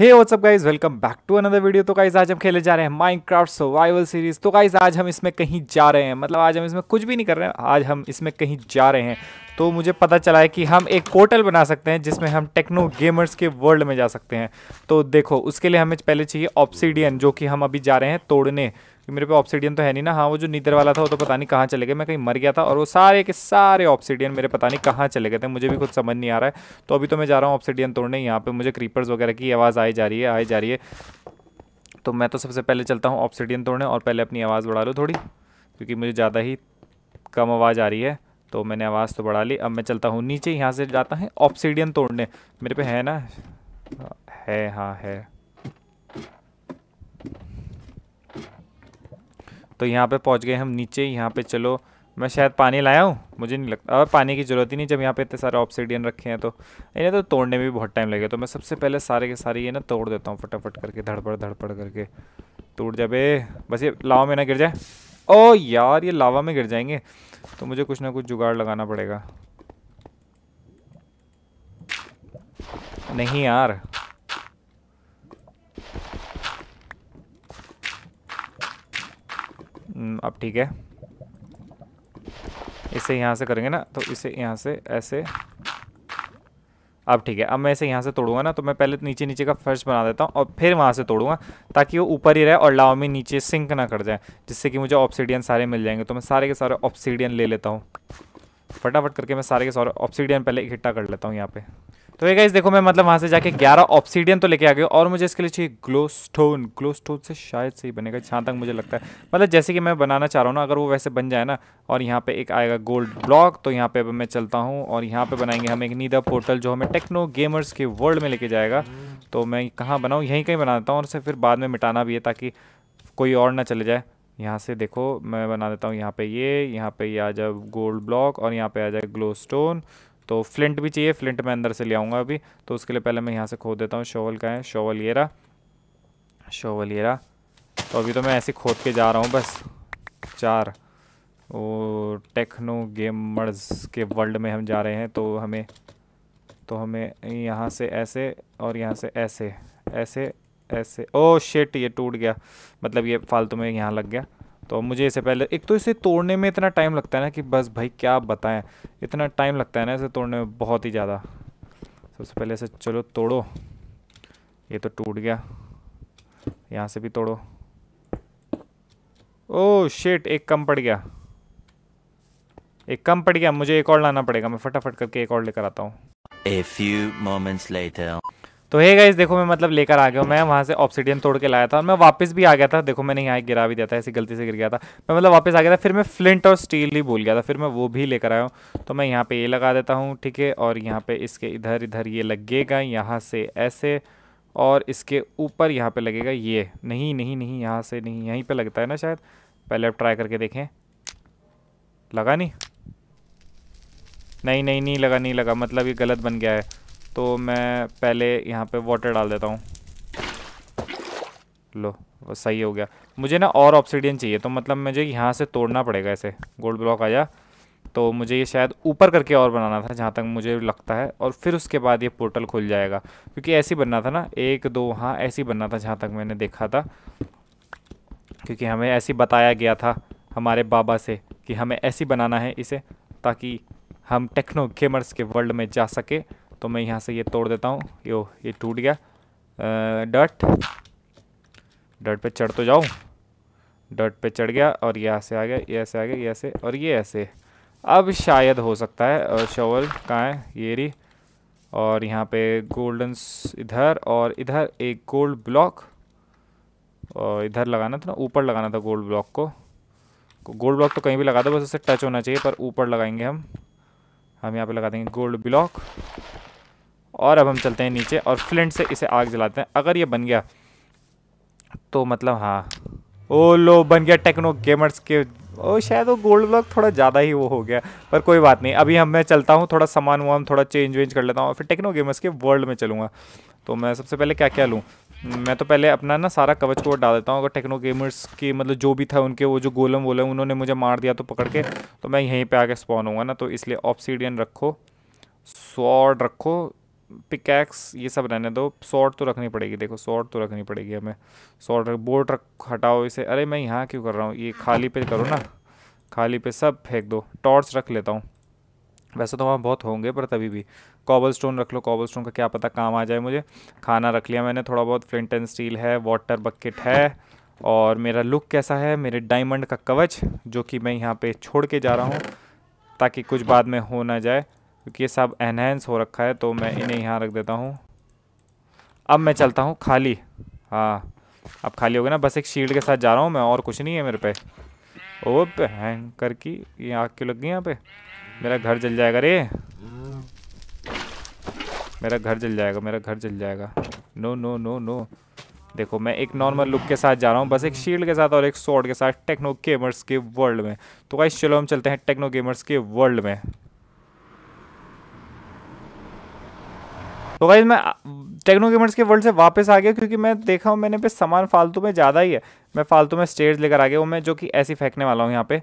hey WhatsApp guys welcome back to another video तो guys आज हम खेले जा रहे हैं माइनक्राफ्ट सर्वाइवल सीरीज तो गाइज आज हम इसमें कहीं जा रहे हैं मतलब आज हम इसमें कुछ भी नहीं कर रहे हैं आज हम इसमें कहीं जा रहे हैं तो मुझे पता चला है कि हम एक पोर्टल बना सकते हैं जिसमें हम टेक्नो गेमर्स के वर्ल्ड में जा सकते हैं तो देखो उसके लिए हमें पहले चाहिए ऑप्सीडियन जो कि हम अभी जा रहे हैं तोड़ने कि मेरे पे ऑप्सीडियन तो है नहीं ना हाँ वो जो नीतर वाला था वो तो पता नहीं कहाँ चले गए मैं कहीं मर गया था और वो सारे के सारे ऑप्सीडियन मेरे पता नहीं कहाँ चले गए थे मुझे भी कुछ समझ नहीं आ रहा है तो अभी तो मैं जा रहा हूँ ऑप्सीडियन तोड़ने यहाँ पर मुझे क्रीपर्स वगैरह की आवाज़ आई जा रही है आई जा रही है तो मैं तो सबसे पहले चलता हूँ ऑप्सीडियन तोड़ने और पहले अपनी आवाज़ बढ़ा लूँ थोड़ी क्योंकि मुझे ज़्यादा ही कम आवाज़ आ रही है तो मैंने आवाज़ तो बढ़ा ली अब मैं चलता हूँ नीचे यहाँ से जाता है ऑप्सीडियन तोड़ने मेरे पे है ना हाँ, है हाँ है तो यहाँ पे पहुँच गए हम नीचे यहाँ पे चलो मैं शायद पानी लाया हूँ मुझे नहीं लगता अब पानी की ज़रूरत ही नहीं जब यहाँ पे इतने सारे ऑप्सीडियन रखे हैं तो इन्हें तो तोड़ने में भी बहुत टाइम लगेगा तो मैं सबसे पहले सारे के सारे ये ना तोड़ देता हूँ फटाफट करके धड़पड़ धड़पड़ करके टूट जाए बस ये लावा में ना गिर जाए ओ यार ये लावा में गिर जाएंगे तो मुझे कुछ ना कुछ जुगाड़ लगाना पड़ेगा नहीं यार हम्म, अब ठीक है इसे यहाँ से करेंगे ना तो इसे यहाँ से ऐसे अब ठीक है अब मैं इसे यहाँ से तोड़ूंगा ना तो मैं पहले नीचे नीचे का फर्श बना देता हूँ और फिर वहाँ से तोड़ूंगा ताकि वो ऊपर ही रहे और लाओ में नीचे सिंक ना कर जाए जिससे कि मुझे ऑप्सीडियन सारे मिल जाएंगे तो मैं सारे के सारे ऑप्सीडियन ले लेता हूँ फटाफट करके मैं सारे के सारे ऑप्सीडियन पहले इकट्ठा कर लेता हूँ यहाँ पे तो ये देखो मैं मतलब वहाँ से जाके ग्यारह ऑप्सीडियन तो लेके आ गया और मुझे इसके लिए चाहिए ग्लो स्टोन ग्लो स्टोन से शायद से ही बनेगा जहाँ तक मुझे लगता है मतलब जैसे कि मैं बनाना चाह रहा हूँ ना अगर वो वैसे बन जाए ना और यहाँ पे एक आएगा गोल्ड ब्लॉक तो यहाँ पे मैं चलता हूँ और यहाँ पे बनाएंगे हम एक नीदा पोर्टल जो हमें टेक्नो गेमर्स के वर्ल्ड में लेके जाएगा तो मैं कहाँ बनाऊँ यहीं कहीं बना देता हूँ और उसे फिर बाद में मिटाना भी है ताकि कोई और ना चले जाए यहाँ से देखो मैं बना देता हूँ यहाँ पे ये यहाँ पे ये आ जाए गोल्ड ब्लॉक और यहाँ पे आ जाए ग्लो स्टोन तो फ्लिंट भी चाहिए फ्लिंट मैं अंदर से ले आऊँगा अभी तो उसके लिए पहले मैं यहाँ से खोद देता हूँ शॉवल का है शोवल ये रहा शोवल ये रहा तो अभी तो मैं ऐसे खोद के जा रहा हूँ बस चार और टेक्नो गेमर्स के वर्ल्ड में हम जा रहे हैं तो हमें तो हमें यहाँ से ऐसे और यहाँ से ऐसे ऐसे ऐसे ओ शिट ये टूट गया मतलब ये फालतू में यहाँ लग गया तो मुझे इसे पहले एक तो इसे तोड़ने में इतना टाइम लगता है ना कि बस भाई क्या बताएं इतना टाइम लगता है ना इसे तोड़ने में बहुत ही ज़्यादा सबसे पहले इसे चलो तोड़ो ये तो टूट गया यहाँ से भी तोड़ो ओ शेट एक कम पड़ गया एक कम पड़ गया मुझे एक और लाना पड़ेगा मैं फटाफट करके एक और लेकर आता हूँ तो हे गाइस देखो मैं मतलब लेकर आ गया हूँ मैं वहाँ से ऑप्सीडियन तोड़ के लाया था और मैं वापस भी आ गया था देखो मैंने यहाँ गिरा भी दिया था ऐसी गलती से गिर गया था मैं मतलब वापस आ गया था फिर मैं फ्लिंट और स्टील ही भूल गया था फिर मैं वो भी लेकर आया हूँ तो मैं यहाँ पे ये लगा देता हूँ ठीक है और यहाँ पर इसके इधर इधर ये लगेगा यहाँ से ऐसे और इसके ऊपर यहाँ पर लगेगा ये नहीं नहीं नहीं यहाँ से नहीं यहीं पर लगता है ना शायद पहले आप ट्राई करके देखें लगा नहीं नहीं नहीं नहीं लगा नहीं लगा मतलब ये गलत बन गया है तो मैं पहले यहाँ पे वाटर डाल देता हूँ लो वो सही हो गया मुझे ना और ऑप्सीडियन चाहिए तो मतलब मुझे यहाँ से तोड़ना पड़ेगा ऐसे गोल्ड ब्लॉक आया तो मुझे ये शायद ऊपर करके और बनाना था जहाँ तक मुझे लगता है और फिर उसके बाद ये पोर्टल खुल जाएगा क्योंकि ऐसे ही बनना था ना एक दो हाँ ऐसे ही बनना था जहाँ तक मैंने देखा था क्योंकि हमें ऐसे बताया गया था हमारे बाबा से कि हमें ऐसी बनाना है इसे ताकि हम टेक्नो गेमर्स के वर्ल्ड में जा सके तो मैं यहाँ से ये तोड़ देता हूँ यो ये टूट गया डट डट पे चढ़ तो जाऊँ डट पे चढ़ गया और यहाँ से आ गया ये ऐसे आ गया ये ऐसे और ये ऐसे अब शायद हो सकता है और शॉवल कहाँ है ये री और यहाँ पे गोल्डन इधर और इधर एक गोल्ड ब्लॉक और इधर लगाना था ना ऊपर लगाना था गोल्ड ब्लॉक को गोल्ड ब्लॉक तो कहीं भी लगा दो बस उसे टच होना चाहिए पर ऊपर लगाएंगे हम हम यहाँ पे लगा देंगे गोल्ड ब्लॉक और अब हम चलते हैं नीचे और फ्लेंट से इसे आग जलाते हैं अगर ये बन गया तो मतलब हाँ ओ लो बन गया टेक्नो गेमर्स के ओ शायद वो गोल्ड ब्लॉक थोड़ा ज़्यादा ही वो हो गया पर कोई बात नहीं अभी हम मैं चलता हूँ थोड़ा सामान वाम थोड़ा चेंज वेंज कर लेता हूँ और फिर टेक्नो गेमर्स के वर्ल्ड में चलूँगा तो मैं सबसे पहले क्या क्या लूँ मैं तो पहले अपना ना सारा कवच को डाल देता हूँ अगर टेक्नो गेमर्स के मतलब जो भी था उनके वो जो गोलम वोलम उन्होंने मुझे मार दिया तो पकड़ के तो मैं यहीं पर आके स्पॉन हूँ ना तो इसलिए ऑप्सीडियन रखो स्वॉर्ड रखो पिकैक्स ये सब रहने दो शॉर्ट तो रखनी पड़ेगी देखो शॉर्ट तो रखनी पड़ेगी हमें रख बोर्ड रख हटाओ इसे अरे मैं यहाँ क्यों कर रहा हूँ ये खाली पे करो ना खाली पे सब फेंक दो टॉर्च रख लेता हूँ वैसे तो वहाँ बहुत होंगे पर तभी भी कॉबल स्टोन रख लो कॉबल स्टोन का क्या पता काम आ जाए मुझे खाना रख लिया मैंने थोड़ा बहुत फ्लिंट एंड स्टील है वाटर बकेट है और मेरा लुक कैसा है मेरे डायमंड का कवच जो कि मैं यहाँ पे छोड़ के जा रहा हूँ ताकि कुछ बाद में हो ना जाए क्योंकि ये सब एनहेंस हो रखा है तो मैं इन्हें यहाँ रख देता हूँ अब मैं चलता हूँ खाली हाँ अब खाली हो गया ना बस एक शील्ड के साथ जा रहा हूँ मैं और कुछ नहीं है मेरे पे ओ हैंग की ये आग क्यों लग गई यहाँ पे मेरा घर जल जाएगा रे मेरा घर जल जाएगा मेरा घर जल जाएगा नो नो नो नो देखो मैं एक नॉर्मल लुक के साथ जा रहा हूँ बस एक शील्ड के साथ और एक शॉर्ट के साथ टेक्नो गेमर्स के वर्ल्ड में तो भाई चलो हम चलते हैं टेक्नो गेमर्स के वर्ल्ड में तो गाइज मैं टेक्नो गेमर्स के वर्ल्ड से वापस आ गया क्योंकि मैं देखा हूँ मैंने पे सामान फालतू में ज़्यादा ही है मैं फालतू में स्टेयर्स लेकर आ गया हूँ मैं जो कि ऐसी फेंकने वाला हूँ यहाँ पे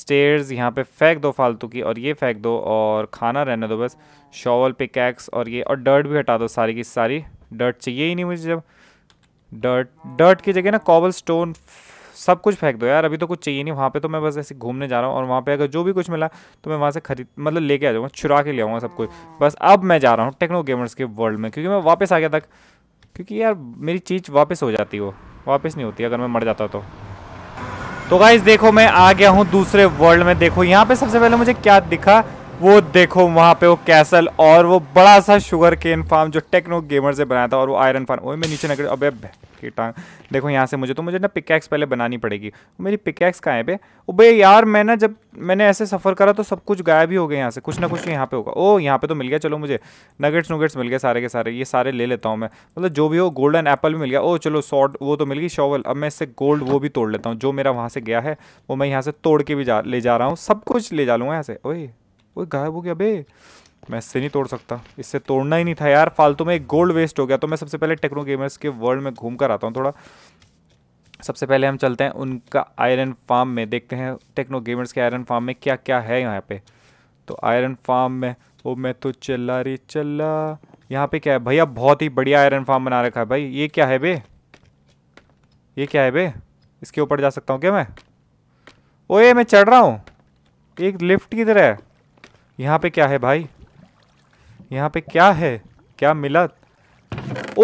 स्टेयर्स यहाँ पे फेंक दो फालतू की और ये फेंक दो और खाना रहने दो बस शॉवल पिकैक्स और ये और डर्ट भी हटा दो सारी की सारी डर्ट चाहिए ही नहीं मुझे जब डर्ट डर्ट की जगह ना कॉबल स्टोन सब कुछ फेंक दो यार अभी तो कुछ चाहिए नहीं वहाँ पे तो मैं बस ऐसे घूमने जा रहा हूँ और वहाँ पे अगर जो भी कुछ मिला तो मैं वहाँ से खरीद मतलब लेके आ जाऊँगा चुरा के ले आऊँगा सब कुछ बस अब मैं जा रहा हूँ टेक्नो गेमर्स के वर्ल्ड में क्योंकि मैं वापस आ गया तक क्योंकि यार मेरी चीज़ वापस हो जाती वो वापस नहीं होती अगर मैं मर जाता तो तो गाइज देखो मैं आ गया हूँ दूसरे वर्ल्ड में देखो यहाँ पे सबसे पहले मुझे क्या दिखा वो देखो वहाँ पे वो कैसल और वो बड़ा सा शुगर केन फार्म जो टेक्नो गेमर से बनाया था और वो आयरन फार्म वही मैं नीचे नगर अबे की टांग देखो यहाँ से मुझे तो मुझे ना पिकैक्स पहले बनानी पड़ेगी मेरी पिकैक्स कहाँ है बे ओबे यार मैं ना जब मैंने ऐसे सफ़र करा तो सब कुछ गायब ही हो गया यहाँ से कुछ ना कुछ यहाँ पे होगा ओ यहाँ पे तो मिल गया चलो मुझे नगेट्स नुगेट्स मिल गए सारे के सारे ये सारे ले लेता हूँ मैं मतलब जो भी हो गोल्डन एप्पल भी मिल गया ओ चलो सॉर्ट वो तो मिल गई शॉवल अब मैं इससे गोल्ड वो भी तोड़ लेता हूँ जो मेरा वहाँ से गया है वो मैं यहाँ से तोड़ के भी जा ले जा रहा हूँ सब कुछ ले जा लूँगा यहाँ से ओ वो गायब हो गया अबे मैं इससे नहीं तोड़ सकता इससे तोड़ना ही नहीं था यार फालतू में एक गोल्ड वेस्ट हो गया तो मैं सबसे पहले टेक्नो गेमर्स के वर्ल्ड में घूम कर आता हूँ थोड़ा सबसे पहले हम चलते हैं उनका आयरन फार्म में देखते हैं टेक्नो गेमर्स के आयरन फार्म में क्या क्या है यहाँ पे तो आयरन फार्म में वो मैं तो चला रे चला यहाँ पे क्या है भैया बहुत ही बढ़िया आयरन फार्म बना रखा है भाई ये क्या है बे ये क्या है बे इसके ऊपर जा सकता हूँ क्या मैं ओए मैं चढ़ रहा हूँ एक लिफ्ट किधर है यहाँ पे क्या है भाई यहाँ पे क्या है क्या मिला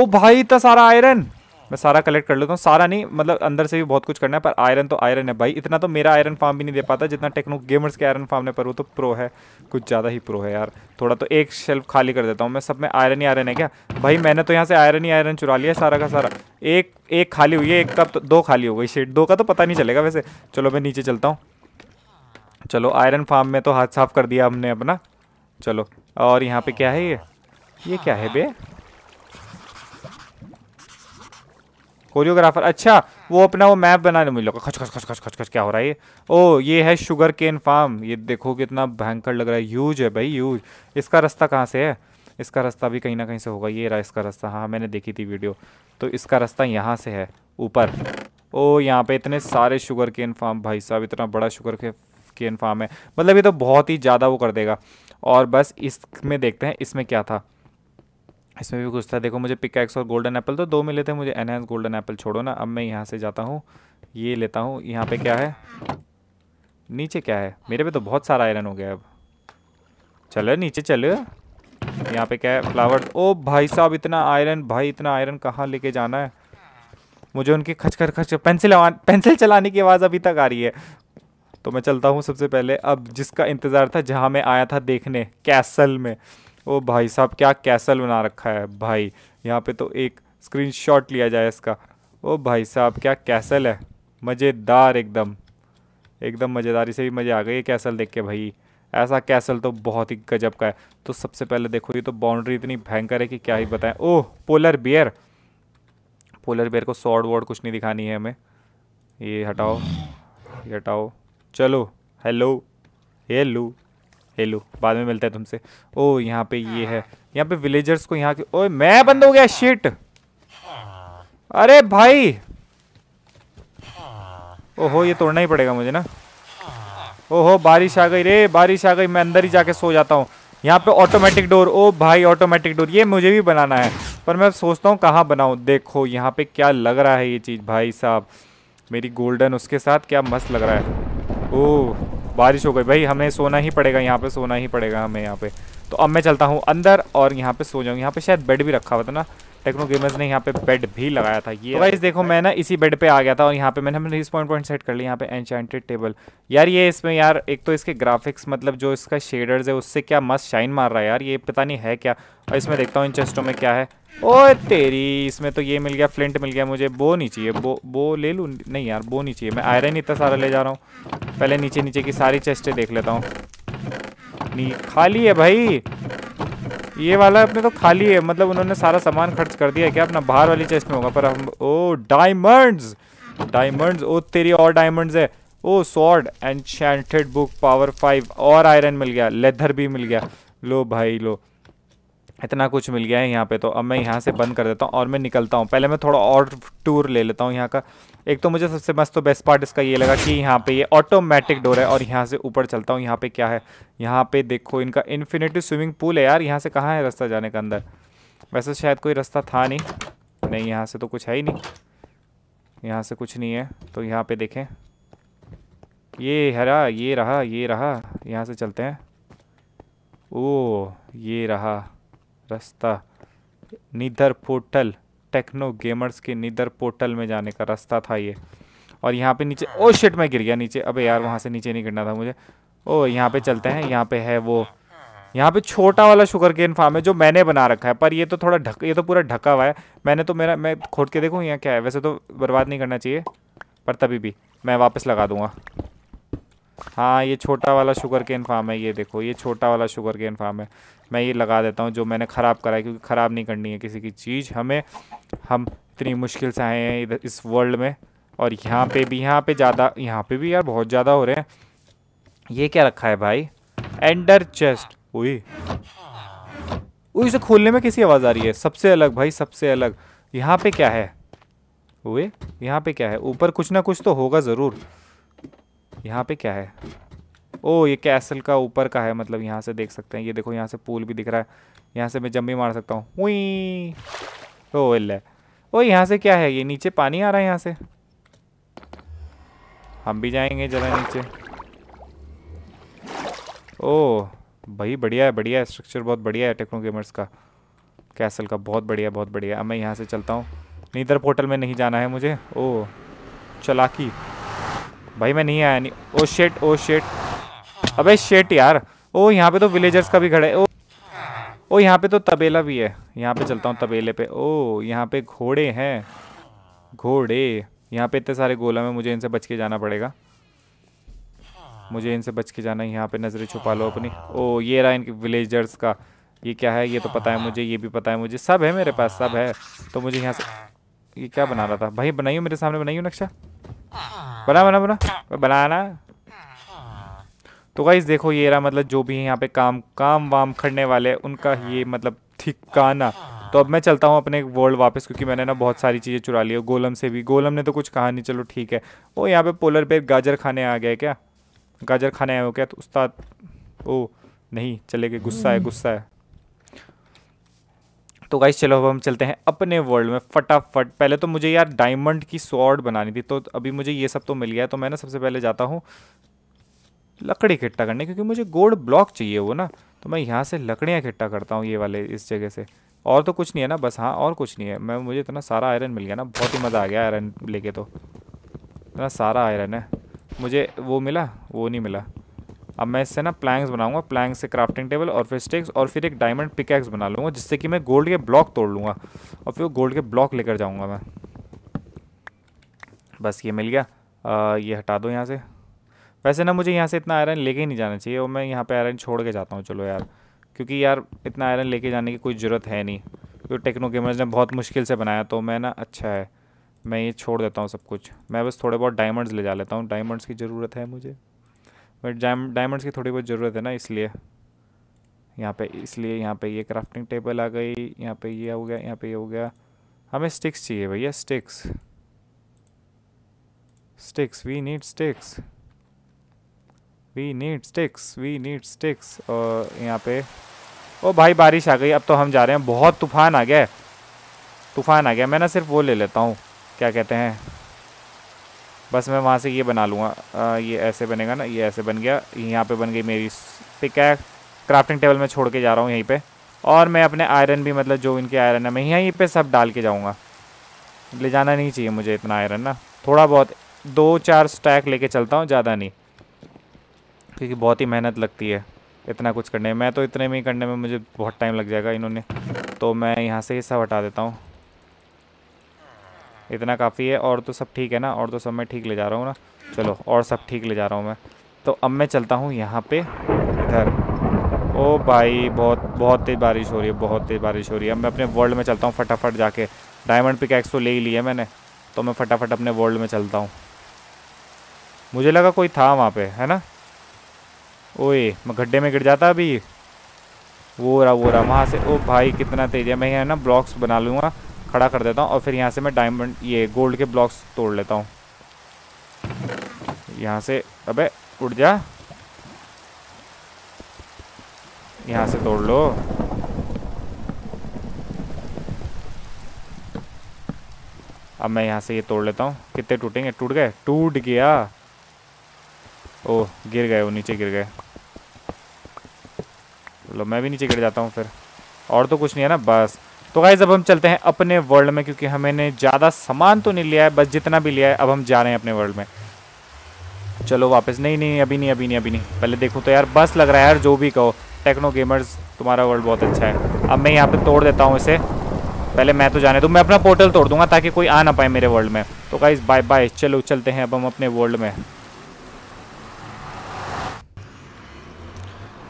ओ भाई इतना सारा आयरन मैं सारा कलेक्ट कर लेता हूँ सारा नहीं मतलब अंदर से भी बहुत कुछ करना है पर आयरन तो आयरन है भाई इतना तो मेरा आयरन फार्म भी नहीं दे पाता जितना टेक्नो गेमर्स के आयरन फार्म ने पर वो तो प्रो है कुछ ज़्यादा ही प्रो है यार थोड़ा तो एक शेल्फ खाली कर देता हूँ मैं सब में आयरन ही आयरन है क्या भाई मैंने तो यहाँ से आयरन ही आयरन चुरा लिया सारा का सारा एक एक खाली हुई है एक का तो दो खाली हो गई शेट दो का तो पता नहीं चलेगा वैसे चलो मैं नीचे चलता हूँ चलो आयरन फार्म में तो हाथ साफ कर दिया हमने अपना चलो और यहाँ पे क्या है ये ये क्या है बे कोरियोग्राफर अच्छा वो अपना वो मैप बना रहे मुझे खच खच खच खच खच खच क्या हो रहा है ये ओ ये है शुगर केन फार्म ये देखो कितना भयंकर लग रहा है यूज है भाई यूज इसका रास्ता कहाँ से है इसका रास्ता भी कहीं ना कहीं से होगा ये रहा इसका रास्ता हाँ मैंने देखी थी वीडियो तो इसका रास्ता यहाँ से है ऊपर ओ यहाँ पे इतने सारे शुगर केन फार्म भाई साहब इतना बड़ा शुगर के स्केन फार्म है मतलब ये तो बहुत ही ज़्यादा वो कर देगा और बस इसमें देखते हैं इसमें क्या था इसमें भी कुछ था देखो मुझे पिक और गोल्डन एप्पल तो दो मिले थे मुझे एनहेंस गोल्डन एप्पल छोड़ो ना अब मैं यहाँ से जाता हूँ ये लेता हूँ यहाँ पे क्या है नीचे क्या है मेरे पे तो बहुत सारा आयरन हो गया अब चलो नीचे चल यहाँ पे क्या है फ्लावर ओ भाई साहब इतना आयरन भाई इतना आयरन कहाँ लेके जाना है मुझे उनकी खच खच खच पेंसिल पेंसिल चलाने की आवाज़ अभी तक आ रही है तो मैं चलता हूँ सबसे पहले अब जिसका इंतज़ार था जहाँ मैं आया था देखने कैसल में ओ भाई साहब क्या कैसल बना रखा है भाई यहाँ पे तो एक स्क्रीनशॉट लिया जाए इसका ओ भाई साहब क्या कैसल है मज़ेदार एकदम एकदम मज़ेदारी से भी मज़े आ गए कैसल देख के भाई ऐसा कैसल तो बहुत ही गजब का है तो सबसे पहले देखो ये तो बाउंड्री इतनी भयंकर है कि क्या ही बताएं oh polar bear polar bear को सॉर्ड वॉर्ड कुछ नहीं दिखानी है हमें ये हटाओ ये हटाओ चलो हेलो हेलो हेलो बाद में मिलता है तुमसे ओ यहाँ पे ये है यहाँ पे विलेजर्स को यहाँ के ओए मैं बंद हो गया शिट अरे भाई ओहो ये तोड़ना ही पड़ेगा मुझे ना ओहो बारिश आ गई रे बारिश आ गई मैं अंदर ही जाके सो जाता हूँ यहाँ पे ऑटोमेटिक डोर ओ भाई ऑटोमेटिक डोर ये मुझे भी बनाना है पर मैं सोचता हूँ कहाँ बनाऊँ देखो यहाँ पे क्या लग रहा है ये चीज़ भाई साहब मेरी गोल्डन उसके साथ क्या मस्त लग रहा है ओह बारिश हो गई भाई हमें सोना ही पड़ेगा यहाँ पे सोना ही पड़ेगा हमें यहाँ पे तो अब मैं चलता हूँ अंदर और यहाँ पे सो जाऊँगा यहाँ पे शायद बेड भी रखा हुआ था ना टेक्नो गेमर्स ने यहाँ पे बेड भी लगाया था ये तो गाइस देखो मैं ना इसी बेड पे आ गया था और यहाँ पे मैंने हमने रिस पॉइंट पॉइंट सेट कर लिया यहाँ पे एनचेंटेड टेबल यार ये इसमें यार एक तो इसके ग्राफिक्स मतलब जो इसका शेडर्स है उससे क्या मस्त शाइन मार रहा है यार ये पता नहीं है क्या और इसमें देखता हूँ इन चेस्टों में क्या है ओ तेरी इसमें तो ये मिल गया फ्लिंट मिल गया मुझे बो नहीं चाहिए बो बो ले लूँ नहीं यार बो नहीं चाहिए मैं आयरन इतना सारा ले जा रहा हूँ पहले नीचे नीचे की सारी चेस्टें देख लेता हूँ नहीं खाली है भाई ये वाला अपने तो खाली है मतलब उन्होंने सारा सामान खर्च कर दिया है क्या अपना बाहर वाली चेस्ट में होगा पर हम ओ डायमंड्स डायमंड्स ओ तेरी और डायमंड्स है oh sword enchanted book power five और आयरन मिल गया लेदर भी मिल गया लो भाई लो इतना कुछ मिल गया है यहाँ पे तो अब मैं यहाँ से बंद कर देता हूँ और मैं निकलता हूँ पहले मैं थोड़ा और टूर ले लेता हूँ यहाँ का एक तो मुझे सबसे मस्त तो बेस्ट पार्ट इसका ये लगा कि यहाँ पे ये ऑटोमेटिक डोर है और यहाँ से ऊपर चलता हूँ यहाँ पे क्या है यहाँ पे देखो इनका इन्फिनेटिव स्विमिंग पूल है यार यहाँ से कहाँ है रास्ता जाने का अंदर वैसे शायद कोई रास्ता था नहीं नहीं यहाँ से तो कुछ है ही नहीं यहाँ से कुछ नहीं है तो यहाँ पर देखें ये हरा ये रहा ये रहा यहाँ से चलते हैं ओ ये रहा रास्ता निधर पोर्टल टेक्नो गेमर्स के निधर पोर्टल में जाने का रास्ता था ये और यहाँ पे नीचे ओ शिट मैं गिर गया नीचे अबे यार वहाँ से नीचे नहीं गिरना था मुझे ओ यहाँ पे चलते हैं यहाँ पे है वो यहाँ पे छोटा वाला शुगर केन फार्म है जो मैंने बना रखा है पर ये तो थोड़ा ढक ये तो पूरा ढका हुआ है मैंने तो मेरा मैं खोद के देखूँ यहाँ क्या है वैसे तो बर्बाद नहीं करना चाहिए पर तभी भी मैं वापस लगा दूँगा हाँ ये छोटा वाला शुगर केन फार्म है ये देखो ये छोटा वाला शुगर केन फार्म है मैं ये लगा देता हूँ जो मैंने ख़राब करा है क्योंकि ख़राब नहीं करनी है किसी की चीज़ हमें हम इतनी मुश्किल से आए हैं इधर इस वर्ल्ड में और यहाँ पे भी यहाँ पे ज़्यादा यहाँ पे भी यार बहुत ज़्यादा हो रहे हैं ये क्या रखा है भाई एंडर चेस्ट हुई इसे खोलने में किसी आवाज़ आ रही है सबसे अलग भाई सबसे अलग यहाँ पे क्या है हुए यहाँ पे क्या है ऊपर कुछ ना कुछ तो होगा ज़रूर यहाँ पे क्या है ओ ये कैसल का ऊपर का है मतलब यहाँ से देख सकते हैं ये देखो यहाँ से पूल भी दिख रहा है यहाँ से मैं जम भी मार सकता हूँ हुई ओ ले ओ यहाँ से क्या है ये नीचे पानी आ रहा है यहाँ से हम भी जाएंगे जरा नीचे ओ भाई बढ़िया है बढ़िया है स्ट्रक्चर बहुत बढ़िया है टेक्नो गेमर्स का कैसल का बहुत बढ़िया बहुत बढ़िया अब मैं यहाँ से चलता हूँ नीदर पोर्टल में नहीं जाना है मुझे ओ चलाकी भाई मैं नहीं आया नहीं ओ शेट ओ शेट अबे शेट यार ओ यहाँ पे तो विलेजर्स का भी खड़े ओ ओ यहाँ पे तो तबेला भी है यहाँ पे चलता हूँ तबेले पे ओ यहाँ पे घोड़े हैं घोड़े यहाँ पे इतने सारे गोला है मुझे इनसे बच के जाना पड़ेगा मुझे इनसे बच के जाना है यहाँ पे नज़रें छुपा लो अपनी ओ ये रहा इनके विलेजर्स का ये क्या है ये तो पता है मुझे ये भी पता है मुझे सब है मेरे पास सब है तो मुझे यहाँ से ये क्या बना रहा था भाई बनाइयो मेरे सामने बनाइयो नक्शा बना बना बना बनाना तो गाइज़ देखो ये रहा मतलब जो भी है यहाँ पे काम काम वाम खड़ने वाले उनका ये मतलब ठिकाना तो अब मैं चलता हूँ अपने वर्ल्ड वापस क्योंकि मैंने ना बहुत सारी चीज़ें चुरा ली है गोलम से भी गोलम ने तो कुछ कहा नहीं चलो ठीक है ओ यहाँ पे पोलर पे गाजर खाने आ गया क्या गाजर खाने आए हो क्या तो उस्ताद ओ नहीं चले गए गुस्सा है गुस्सा है तो गाइज चलो अब हम चलते हैं अपने वर्ल्ड में फटाफट पहले तो मुझे यार डायमंड की सॉर्ड बनानी थी तो अभी मुझे ये सब तो मिल गया तो मैं ना सबसे पहले जाता हूँ लकड़ी इकट्ठा करने क्योंकि मुझे गोल्ड ब्लॉक चाहिए वो ना तो मैं यहाँ से लकड़ियाँ इकट्ठा करता हूँ ये वाले इस जगह से और तो कुछ नहीं है ना बस हाँ और कुछ नहीं है मैं मुझे इतना सारा आयरन मिल गया ना बहुत ही मज़ा आ गया आयरन लेके तो इतना सारा आयरन है मुझे वो मिला वो नहीं मिला अब मैं इससे ना प्लैंक्स बनाऊंगा प्लैंक से क्राफ्टिंग टेबल और फिर स्टिक्स और फिर एक डायमंड पिकैक्स बना लूँगा जिससे कि मैं गोल्ड के ब्लॉक तोड़ लूँगा और फिर गोल्ड के ब्लॉक लेकर जाऊँगा मैं बस ये मिल गया आ, ये हटा दो यहाँ से वैसे ना मुझे यहाँ से इतना आयरन लेके ही नहीं जाना चाहिए और मैं यहाँ पे आयरन छोड़ के जाता हूँ चलो यार क्योंकि यार इतना आयरन लेके जाने की कोई ज़रूरत है नहीं तो टेक्नो गेमर्स ने बहुत मुश्किल से बनाया तो मैं ना अच्छा है मैं ये छोड़ देता हूँ सब कुछ मैं बस थोड़े बहुत डायमंड्स ले जा लेता हूँ डायमंड्स की ज़रूरत है मुझे बट डायमंड्स की थोड़ी बहुत ज़रूरत है ना इसलिए यहाँ पे इसलिए यहाँ पे ये क्राफ्टिंग टेबल आ गई यहाँ पे ये हो गया यहाँ पे ये हो गया हमें स्टिक्स चाहिए भैया sticks sticks we need sticks we need sticks we need sticks और यहाँ पे ओ भाई बारिश आ गई अब तो हम जा रहे हैं बहुत तूफान आ गया तूफान आ गया मैं ना सिर्फ वो ले लेता हूँ क्या कहते हैं बस मैं वहाँ से ये बना लूँगा ये ऐसे बनेगा ना ये ऐसे बन गया यहाँ पे बन गई मेरी पिक है क्राफ्टिंग टेबल में छोड़ के जा रहा हूँ यहीं पे और मैं अपने आयरन भी मतलब जो इनके आयरन है मैं यहीं पे सब डाल के जाऊँगा ले जाना नहीं चाहिए मुझे इतना आयरन ना थोड़ा बहुत दो चार स्टैक लेके चलता हूँ ज़्यादा नहीं क्योंकि बहुत ही मेहनत लगती है इतना कुछ करने में मैं तो इतने में ही करने में मुझे बहुत टाइम लग जाएगा इन्होंने तो मैं यहाँ से ये सब हटा देता हूँ इतना काफ़ी है और तो सब ठीक है ना और तो सब मैं ठीक ले जा रहा हूँ ना चलो और सब ठीक ले जा रहा हूँ मैं तो अब मैं चलता हूँ यहाँ पे इधर ओ भाई बहुत बहुत तेज़ बारिश हो रही है बहुत तेज़ बारिश हो रही है अब मैं अपने वर्ल्ड में चलता हूँ फटाफट जाके डायमंड पिक एक्स तो ले ही लिया मैंने तो मैं फटाफट अपने वर्ल्ड में चलता हूँ मुझे लगा कोई था वहाँ पर है ना ओए मैं गड्ढे में गिर जाता अभी वो रहा वो रहा वहाँ से ओ भाई कितना तेज है मैं यहाँ ना ब्लॉक्स बना लूँगा खड़ा कर देता हूँ और फिर यहाँ से मैं डायमंड ये गोल्ड के ब्लॉक्स तोड़ लेता हूँ यहाँ से अबे उड़ जा यहाँ से तोड़ लो अब मैं यहाँ से ये तोड़ लेता हूँ कितने टूटेंगे टूट गए टूट गया ओ गिर गए वो नीचे गिर गए लो मैं भी नीचे गिर जाता हूँ फिर और तो कुछ नहीं है ना बस तो गाइज अब हम चलते हैं अपने वर्ल्ड में क्योंकि हमें ज़्यादा सामान तो नहीं लिया है बस जितना भी लिया है अब हम जा रहे हैं अपने वर्ल्ड में चलो वापस नहीं नहीं अभी नहीं अभी नहीं अभी नहीं पहले देखूँ तो यार बस लग रहा है यार जो भी कहो टेक्नो गेमर्स तुम्हारा वर्ल्ड बहुत अच्छा है अब मैं यहाँ पे तोड़ देता हूँ इसे पहले मैं तो जाने दूँ मैं अपना पोर्टल तोड़ दूंगा ताकि कोई आ ना पाए मेरे वर्ल्ड में तो गाइज़ बाय बाय चलो चलते हैं अब हम अपने वर्ल्ड में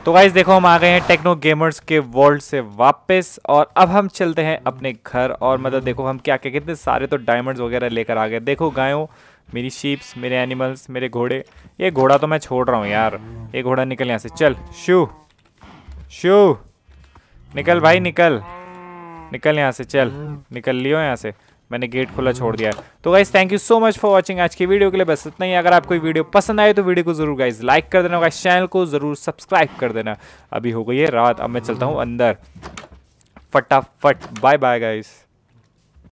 तो गाइज देखो हम आ गए हैं टेक्नो गेमर्स के वर्ल्ड से वापस और अब हम चलते हैं अपने घर और मतलब देखो हम क्या क्या कितने सारे तो डायमंड्स वगैरह लेकर आ गए देखो गायों मेरी शीप्स मेरे एनिमल्स मेरे घोड़े ये घोड़ा तो मैं छोड़ रहा हूँ यार ये घोड़ा निकल यहाँ से चल शू शू निकल भाई निकल निकल यहाँ से चल निकल लियो यहाँ से मैंने गेट खुला छोड़ दिया तो guys thank you so much for watching आज की वीडियो के लिए बस इतना ही अगर आपको वीडियो पसंद आए तो वीडियो को जरूर गाइज लाइक कर देना गाइज चैनल को जरूर सब्सक्राइब कर देना अभी हो गई है रात अब मैं चलता हूँ अंदर फटाफट बाय बाय गाइज़